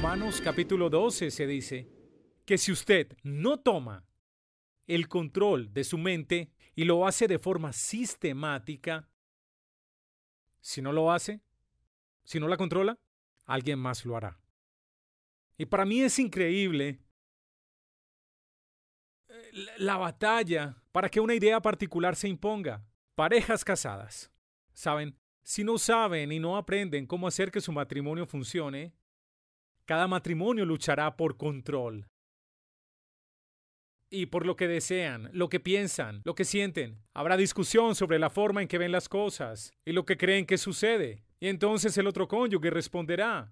Romanos capítulo 12 se dice que si usted no toma el control de su mente y lo hace de forma sistemática, si no lo hace, si no la controla, alguien más lo hará. Y para mí es increíble eh, la batalla para que una idea particular se imponga. Parejas casadas. Saben, si no saben y no aprenden cómo hacer que su matrimonio funcione, cada matrimonio luchará por control. Y por lo que desean, lo que piensan, lo que sienten. Habrá discusión sobre la forma en que ven las cosas y lo que creen que sucede. Y entonces el otro cónyuge responderá.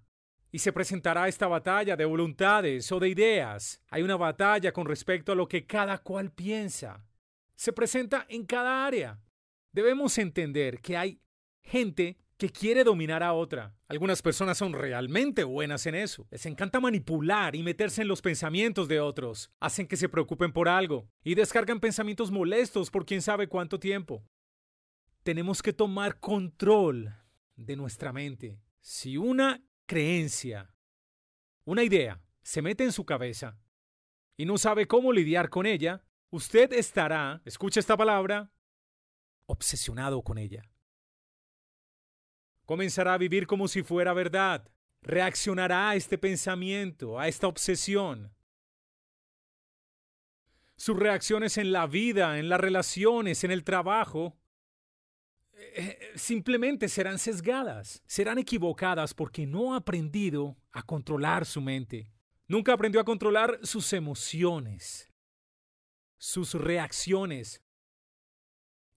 Y se presentará esta batalla de voluntades o de ideas. Hay una batalla con respecto a lo que cada cual piensa. Se presenta en cada área. Debemos entender que hay gente que quiere dominar a otra. Algunas personas son realmente buenas en eso. Les encanta manipular y meterse en los pensamientos de otros. Hacen que se preocupen por algo y descargan pensamientos molestos por quién sabe cuánto tiempo. Tenemos que tomar control de nuestra mente. Si una creencia, una idea, se mete en su cabeza y no sabe cómo lidiar con ella, usted estará, escuche esta palabra, obsesionado con ella. Comenzará a vivir como si fuera verdad. Reaccionará a este pensamiento, a esta obsesión. Sus reacciones en la vida, en las relaciones, en el trabajo, eh, simplemente serán sesgadas, serán equivocadas porque no ha aprendido a controlar su mente. Nunca aprendió a controlar sus emociones, sus reacciones.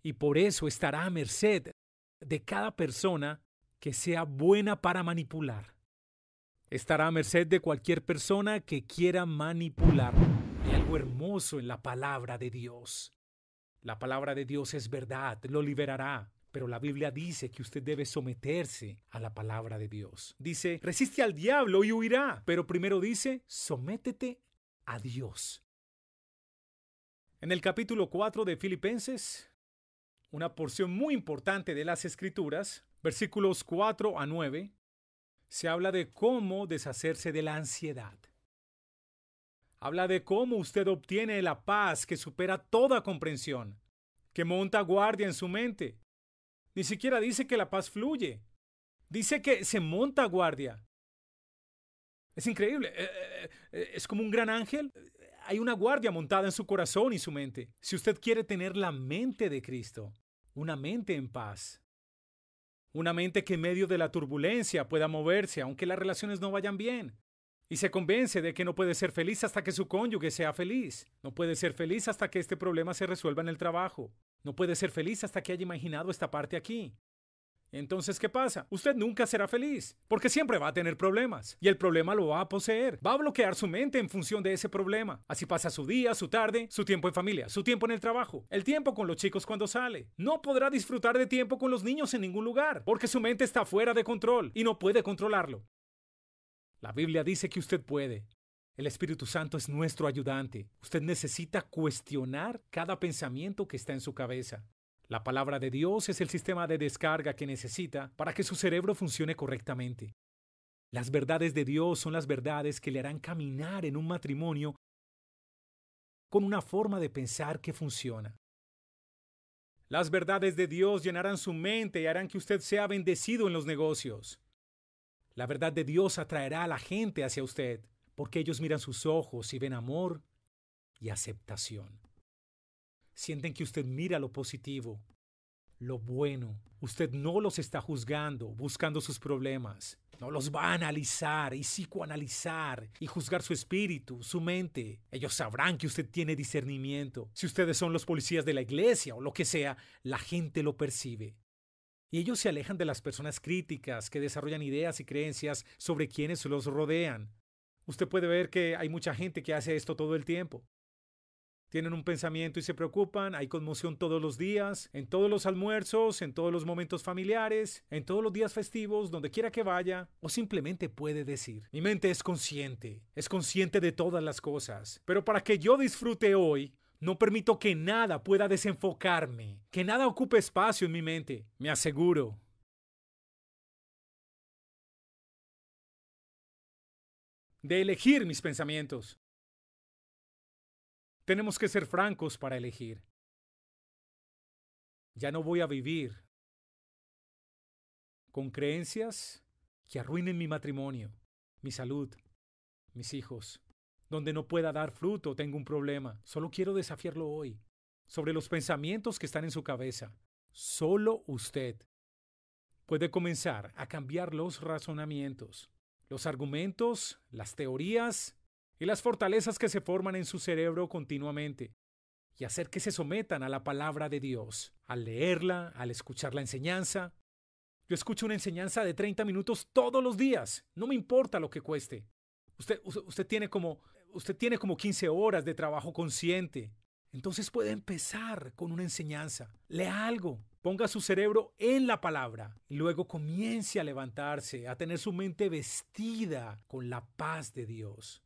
Y por eso estará a merced de cada persona que sea buena para manipular. Estará a merced de cualquier persona que quiera manipular. Hay algo hermoso en la palabra de Dios. La palabra de Dios es verdad, lo liberará. Pero la Biblia dice que usted debe someterse a la palabra de Dios. Dice, resiste al diablo y huirá. Pero primero dice, sométete a Dios. En el capítulo 4 de Filipenses, una porción muy importante de las Escrituras, versículos 4 a 9, se habla de cómo deshacerse de la ansiedad. Habla de cómo usted obtiene la paz que supera toda comprensión, que monta guardia en su mente. Ni siquiera dice que la paz fluye. Dice que se monta guardia. Es increíble. Eh, eh, eh, es como un gran ángel. Hay una guardia montada en su corazón y su mente. Si usted quiere tener la mente de Cristo, una mente en paz, una mente que en medio de la turbulencia pueda moverse aunque las relaciones no vayan bien. Y se convence de que no puede ser feliz hasta que su cónyuge sea feliz. No puede ser feliz hasta que este problema se resuelva en el trabajo. No puede ser feliz hasta que haya imaginado esta parte aquí. Entonces, ¿qué pasa? Usted nunca será feliz, porque siempre va a tener problemas, y el problema lo va a poseer, va a bloquear su mente en función de ese problema. Así pasa su día, su tarde, su tiempo en familia, su tiempo en el trabajo, el tiempo con los chicos cuando sale. No podrá disfrutar de tiempo con los niños en ningún lugar, porque su mente está fuera de control y no puede controlarlo. La Biblia dice que usted puede. El Espíritu Santo es nuestro ayudante. Usted necesita cuestionar cada pensamiento que está en su cabeza. La palabra de Dios es el sistema de descarga que necesita para que su cerebro funcione correctamente. Las verdades de Dios son las verdades que le harán caminar en un matrimonio con una forma de pensar que funciona. Las verdades de Dios llenarán su mente y harán que usted sea bendecido en los negocios. La verdad de Dios atraerá a la gente hacia usted, porque ellos miran sus ojos y ven amor y aceptación sienten que usted mira lo positivo, lo bueno. Usted no los está juzgando, buscando sus problemas. No los va a analizar y psicoanalizar y juzgar su espíritu, su mente. Ellos sabrán que usted tiene discernimiento. Si ustedes son los policías de la iglesia o lo que sea, la gente lo percibe. Y ellos se alejan de las personas críticas que desarrollan ideas y creencias sobre quienes los rodean. Usted puede ver que hay mucha gente que hace esto todo el tiempo tienen un pensamiento y se preocupan, hay conmoción todos los días, en todos los almuerzos, en todos los momentos familiares, en todos los días festivos, donde quiera que vaya, o simplemente puede decir, mi mente es consciente, es consciente de todas las cosas, pero para que yo disfrute hoy, no permito que nada pueda desenfocarme, que nada ocupe espacio en mi mente, me aseguro. De elegir mis pensamientos. Tenemos que ser francos para elegir. Ya no voy a vivir con creencias que arruinen mi matrimonio, mi salud, mis hijos. Donde no pueda dar fruto, tengo un problema. Solo quiero desafiarlo hoy, sobre los pensamientos que están en su cabeza. Solo usted puede comenzar a cambiar los razonamientos, los argumentos, las teorías y las fortalezas que se forman en su cerebro continuamente, y hacer que se sometan a la palabra de Dios, al leerla, al escuchar la enseñanza. Yo escucho una enseñanza de 30 minutos todos los días, no me importa lo que cueste. Usted, usted, tiene como, usted tiene como 15 horas de trabajo consciente. Entonces puede empezar con una enseñanza. Lea algo, ponga su cerebro en la palabra y luego comience a levantarse, a tener su mente vestida con la paz de Dios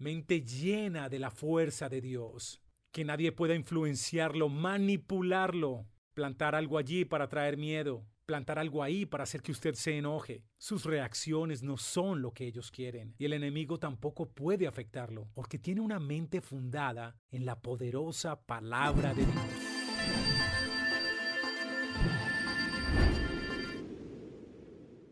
mente llena de la fuerza de Dios, que nadie pueda influenciarlo, manipularlo, plantar algo allí para traer miedo, plantar algo ahí para hacer que usted se enoje. Sus reacciones no son lo que ellos quieren y el enemigo tampoco puede afectarlo, porque tiene una mente fundada en la poderosa palabra de Dios.